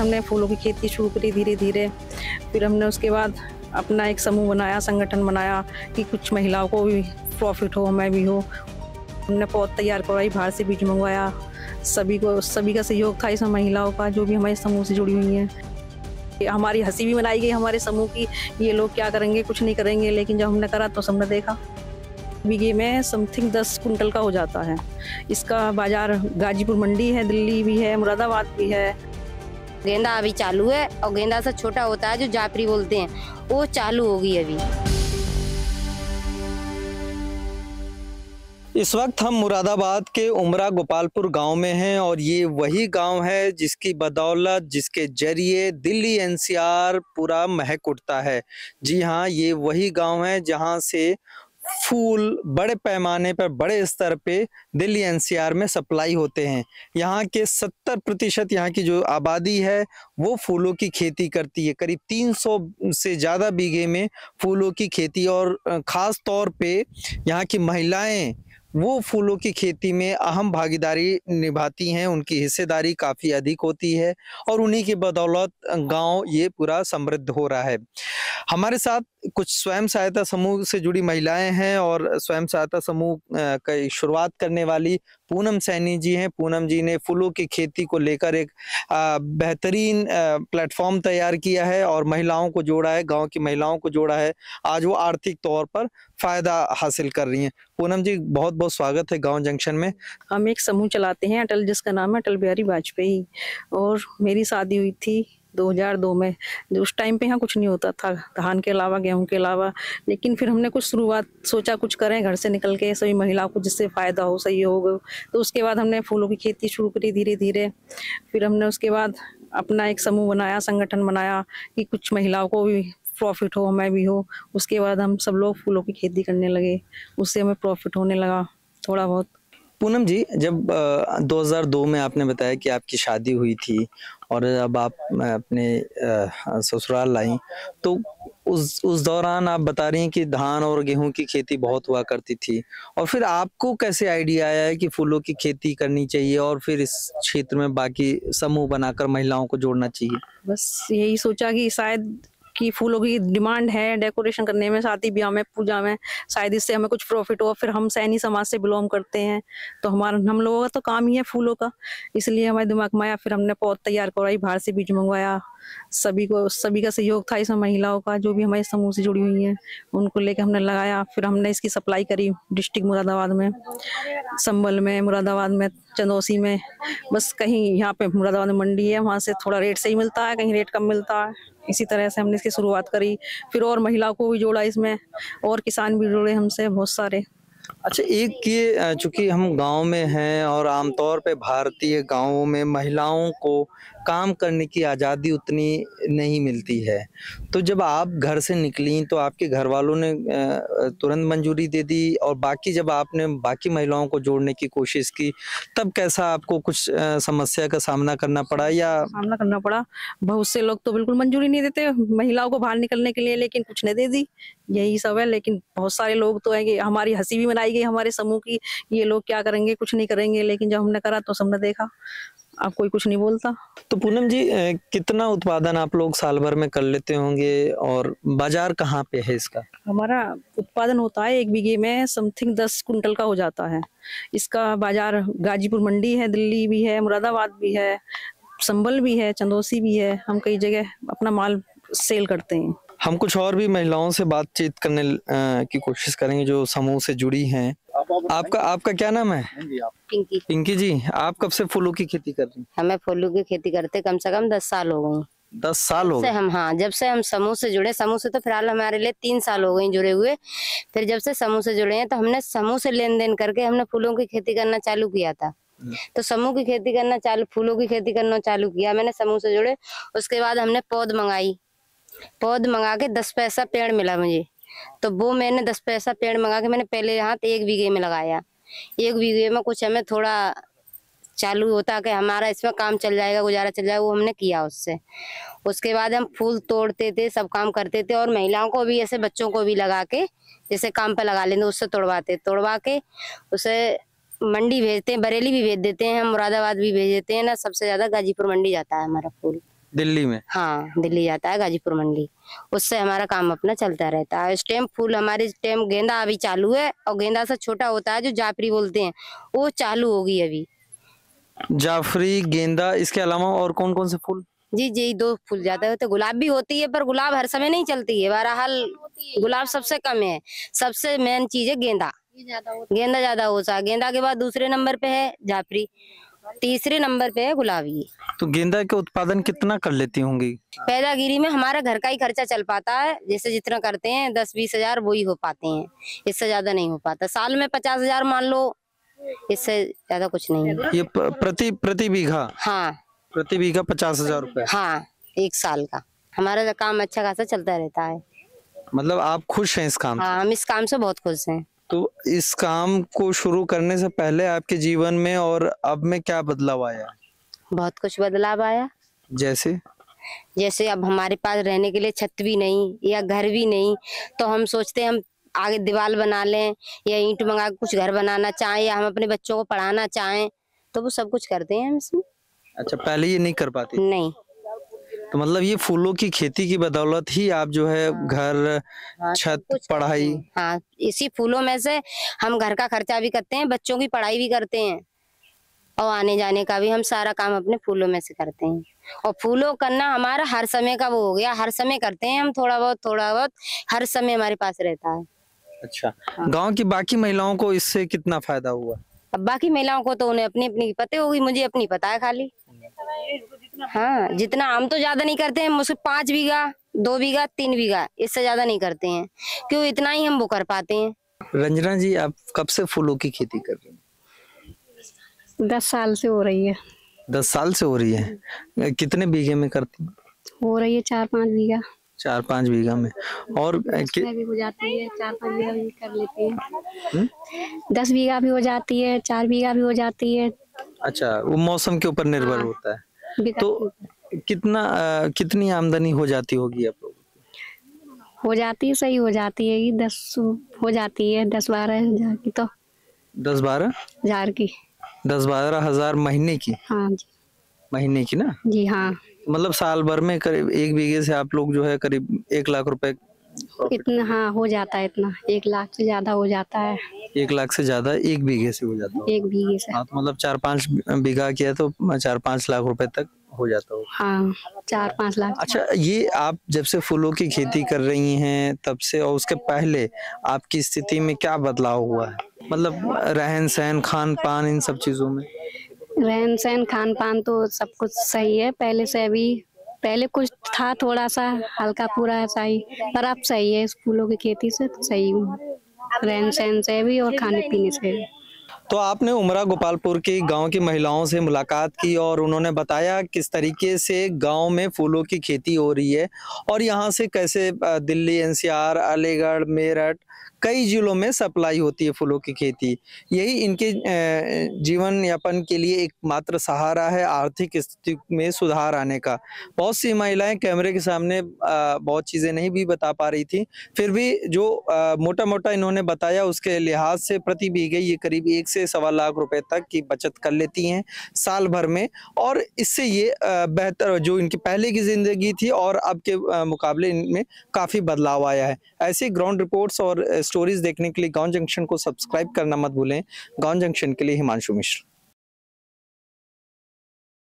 हमने फूलों की खेती शुरू करी धीरे धीरे फिर हमने उसके बाद अपना एक समूह बनाया संगठन बनाया कि कुछ महिलाओं को भी प्रॉफिट हो हमें भी हो हमने पौध तैयार करवाई बाहर से बीज मंगवाया सभी को सभी का सहयोग था इसमें महिलाओं का जो भी हमारे समूह से जुड़ी हुई हैं हमारी हंसी भी मनाई गई हमारे समूह की ये लोग क्या करेंगे कुछ नहीं करेंगे लेकिन जब हमने करा तो सबने देखा बीघे में समथिंग दस कुंटल का हो जाता है इसका बाज़ार गाजीपुर मंडी है दिल्ली भी है मुरादाबाद भी है गेंदा अभी चालू है और गेंदा सा छोटा होता है जो जापरी बोलते हैं वो चालू होगी अभी इस वक्त हम मुरादाबाद के उमरा गोपालपुर गांव में हैं और ये वही गांव है जिसकी बदौलत जिसके जरिए दिल्ली एनसीआर पूरा महक उठता है जी हाँ ये वही गांव है जहां से फूल बड़े पैमाने पर बड़े स्तर पे दिल्ली एनसीआर में सप्लाई होते हैं यहाँ के 70 प्रतिशत यहाँ की जो आबादी है वो फूलों की खेती करती है करीब 300 से ज़्यादा बीघे में फूलों की खेती और ख़ास तौर पे यहाँ की महिलाएं वो फूलों की खेती में अहम भागीदारी निभाती हैं उनकी हिस्सेदारी काफ़ी अधिक होती है और उन्हीं की बदौलत गांव ये पूरा समृद्ध हो रहा है हमारे साथ कुछ स्वयं सहायता समूह से जुड़ी महिलाएं हैं और स्वयं सहायता समूह की शुरुआत करने वाली पूनम सैनी जी हैं पूनम जी ने फूलों की खेती को लेकर एक बेहतरीन प्लेटफॉर्म तैयार किया है और महिलाओं को जोड़ा है गांव की महिलाओं को जोड़ा है आज वो आर्थिक तौर पर फायदा हासिल कर रही हैं पूनम जी बहुत बहुत स्वागत है गांव जंक्शन में हम एक समूह चलाते हैं अटल जिसका नाम है अटल बिहारी वाजपेयी और मेरी शादी हुई थी 2002 में उस टाइम पे यहाँ कुछ नहीं होता था धान के अलावा गेहूं के अलावा लेकिन फिर हमने कुछ शुरुआत सोचा कुछ करें घर से निकल के सभी महिलाओं को जिससे फ़ायदा हो सही हो तो उसके बाद हमने फूलों की खेती शुरू करी धीरे धीरे फिर हमने उसके बाद अपना एक समूह बनाया संगठन बनाया कि कुछ महिलाओं को भी प्रॉफिट हो हमें भी हो उसके बाद हम सब लोग फूलों की खेती करने लगे उससे हमें प्रॉफिट होने लगा थोड़ा बहुत पूनम जी जब 2002 में आपने बताया कि आपकी शादी हुई थी और अब आप अपने ससुराल लाई तो उस उस दौरान आप बता रही हैं कि धान और गेहूं की खेती बहुत हुआ करती थी और फिर आपको कैसे आइडिया आया है कि फूलों की खेती करनी चाहिए और फिर इस क्षेत्र में बाकी समूह बनाकर महिलाओं को जोड़ना चाहिए बस यही सोचा कि शायद कि फूलों की डिमांड है डेकोरेशन करने में शादी ब्याह में पूजा में शायद इससे हमें कुछ प्रॉफिट हो फिर हम सैनी समाज से बिलोंग करते हैं तो हमारा हम लोगों का तो काम ही है फूलों का इसलिए हमारे दिमाग में आया फिर हमने पौध तैयार करवाई बाहर से बीज मंगवाया सभी को सभी का सहयोग था इसमें महिलाओं का जो भी हमारे समूह से जुड़ी हुई है उनको लेके हमने लगाया फिर हमने इसकी सप्लाई करी डिस्ट्रिक्ट मुरादाबाद में संबल में मुरादाबाद में चंदोसी में बस कहीं यहाँ पे मुरादाबाद मंडी है वहाँ से थोड़ा रेट सही मिलता है कहीं रेट कम मिलता है इसी तरह से हमने इसकी शुरुआत करी फिर और महिलाओं को भी जोड़ा इसमें और किसान भी जुड़े हमसे बहुत सारे अच्छा एक ये चूंकि हम गांव में हैं और आमतौर पे भारतीय गांवों में महिलाओं को काम करने की आज़ादी उतनी नहीं मिलती है तो जब आप घर से निकली तो आपके घर वालों ने तुरंत मंजूरी दे दी और बाकी जब आपने बाकी महिलाओं को जोड़ने की कोशिश की तब कैसा आपको कुछ समस्या का सामना करना पड़ा या सामना करना पड़ा बहुत से लोग तो बिल्कुल मंजूरी नहीं देते महिलाओं को बाहर निकलने के लिए लेकिन कुछ नहीं दे दी यही सब है लेकिन बहुत सारे लोग तो है कि हमारी हंसी भी मनाई गई हमारे समूह की ये लोग क्या करेंगे कुछ नहीं करेंगे लेकिन जब हमने करा तो सबने देखा अब कोई कुछ नहीं बोलता तो पूनम जी कितना उत्पादन आप लोग साल भर में कर लेते होंगे और बाजार कहाँ पे है इसका हमारा उत्पादन होता है एक बीघे में समथिंग दस कुंटल का हो जाता है इसका बाजार गाजीपुर मंडी है दिल्ली भी है मुरादाबाद भी है संबल भी है चंदोसी भी है हम कई जगह अपना माल सेल करते हैं हम कुछ और भी महिलाओं से बातचीत करने की कोशिश करेंगे जो समूह से जुड़ी हैं आपका आपका क्या नाम है हाँ पिंकी पिंकी जी आप कब से फूलों की खेती कर रही हमें हाँ, फूलों की खेती करते कम से कम दस साल हो गए दस साल हो गए हम हाँ जब से हम समूह से जुड़े समूह से तो फिलहाल हमारे लिए तीन साल हो गए जुड़े हुए फिर जब से समूह से जुड़े हैं तो हमने समूह से लेन देन करके हमने फूलों की खेती करना चालू किया था हम्म। तो समूह की खेती करना चालू फूलों की खेती करना चालू किया मैंने समूह से जुड़े उसके बाद हमने पौध मंगाई पौध मंगा के दस पैसा पेड़ मिला मुझे तो वो मैंने दस पैसा पेड़ मंगा के मैंने पहले हाथ एक बीघे में लगाया एक बीघे में कुछ हमें थोड़ा चालू होता कि हमारा इसमें काम चल जाएगा गुजारा चल जाएगा वो हमने किया उससे उसके बाद हम फूल तोड़ते थे सब काम करते थे और महिलाओं को भी ऐसे बच्चों को भी लगा के जैसे काम पर लगा लेते उससे तोड़वाते तोड़वा के उसे मंडी भेजते हैं बरेली भी भेज देते हैं हम मुरादाबाद भी भेज देते हैं ना सबसे ज़्यादा गाजीपुर मंडी जाता है हमारा फूल दिल्ली में हाँ दिल्ली जाता है गाजीपुर मंडी उससे हमारा काम अपना चलता रहता है इस टाइम फूल हमारे टाइम गेंदा अभी चालू है और गेंदा से छोटा होता है जो जाफरी बोलते हैं वो चालू होगी अभी जाफरी गेंदा इसके अलावा और कौन कौन से फूल जी जी दो फूल ज्यादा होते गुलाब भी होती है पर गुलाब हर समय नहीं चलती है बहरहाल गुलाब सबसे कम है सबसे मेन चीज है गेंदा गेंदा ज्यादा होता है गेंदा के बाद दूसरे नंबर पे है जाफरी तीसरे नंबर पे है गुलाबी तो गेंदा के उत्पादन कितना कर लेती होंगी पैदागिरी में हमारा घर का ही खर्चा चल पाता है जैसे जितना करते हैं दस बीस हजार वो ही हो पाते हैं इससे ज्यादा नहीं हो पाता साल में पचास हजार मान लो इससे ज्यादा कुछ नहीं ये प्रति प्रति बीघा हाँ प्रति बीघा पचास हजार रूपए हाँ एक साल का हमारा तो काम अच्छा खासा चलता रहता है मतलब आप खुश हैं इस काम हाँ हम इस काम से बहुत खुश हैं तो इस काम को शुरू करने से पहले आपके जीवन में और अब में क्या बदलाव आया बहुत कुछ बदलाव आया जैसे जैसे अब हमारे पास रहने के लिए छत भी नहीं या घर भी नहीं तो हम सोचते हैं हम आगे दीवार बना लें या ईंट मंगा के कुछ घर बनाना चाहें या हम अपने बच्चों को पढ़ाना चाहें तो वो सब कुछ करते हैं हम इसमें अच्छा पहले ये नहीं कर पाते नहीं तो मतलब ये फूलों की खेती की बदौलत ही आप जो है हाँ। घर हाँ, छत पढ़ाई हाँ इसी फूलों में से हम घर का खर्चा भी करते हैं बच्चों की पढ़ाई भी करते हैं और आने जाने का भी हम सारा काम अपने फूलों में से करते हैं और फूलों करना हमारा हर समय का वो हो गया हर समय करते हैं हम थोड़ा बहुत थोड़ा बहुत हर समय हमारे पास रहता है अच्छा हाँ। गांव की बाकी महिलाओं को इससे कितना फायदा हुआ अब बाकी महिलाओं को तो उन्हें अपनी अपनी पते होगी मुझे अपनी पता है खाली हाँ जितना हम तो ज्यादा नहीं करते हैं मुझसे पाँच बीघा दो बीघा तीन बीघा इससे ज्यादा नहीं करते हैं क्यों इतना ही हम वो कर पाते हैं रंजना जी आप कब से फूलों की खेती कर रही हैं दस साल से हो रही है दस साल से हो रही है कितने बीघे में करती हैं हो रही है चार पाँच बीघा चार पाँच बीघा में और कि... भी हो जाती है चार पाँच बीघा भी कर लेती है हुँ? दस बीघा भी हो जाती है चार बीघा भी हो जाती है अच्छा वो मौसम के ऊपर निर्भर हाँ। होता है तो कितना आ, कितनी आमदनी हो जाती होगी आप लोग हो जाती है सही हो जाती है दस हो जाती है दस बारह हजार की तो दस बारह हजार की दस बारह हजार महीने की हाँ जी महीने की ना जी हाँ मतलब साल भर में करीब एक बीघे से आप लोग जो है करीब एक लाख रुपए इतना हाँ हो जाता है इतना एक लाख से ज्यादा हो जाता है एक लाख से ज्यादा एक बीघे से हो जाता है एक बीघे से हाँ तो मतलब चार पाँच बीघा किया तो चार पाँच लाख रुपए तक हो जाता हो हाँ चार पाँच लाख अच्छा ये आप जब से फूलों की खेती कर रही हैं तब से और उसके पहले आपकी स्थिति में क्या बदलाव हुआ है मतलब रहन सहन खान पान इन सब चीजों में रहन सहन खान पान तो सब कुछ सही है पहले से अभी पहले कुछ था थोड़ा सा हल्का पूरा ऐसा ही पर अब सही है फूलों की खेती से तो सही हूँ रहन सहन से भी और खाने पीने से तो आपने उमरा गोपालपुर की गांव की महिलाओं से मुलाकात की और उन्होंने बताया किस तरीके से गांव में फूलों की खेती हो रही है और यहां से कैसे दिल्ली एनसीआर अलीगढ़ मेरठ कई जिलों में सप्लाई होती है फूलों की खेती यही इनके जीवन यापन के लिए एकमात्र सहारा है आर्थिक स्थिति में सुधार आने का बहुत सी महिलाएं कैमरे के सामने बहुत चीज़ें नहीं भी बता पा रही थी फिर भी जो मोटा मोटा इन्होंने बताया उसके लिहाज से प्रति बीघे ये करीब एक से सवा लाख रुपए तक की बचत कर लेती हैं साल भर में और इससे ये बेहतर जो इनकी पहले की ज़िंदगी थी और अब के मुकाबले इनमें काफ़ी बदलाव आया है ऐसी ग्राउंड रिपोर्ट्स और स्टोरीज देखने के लिए गांव जंक्शन को सब्सक्राइब करना मत भूलें गांव जंक्शन के लिए हिमांशु मिश्र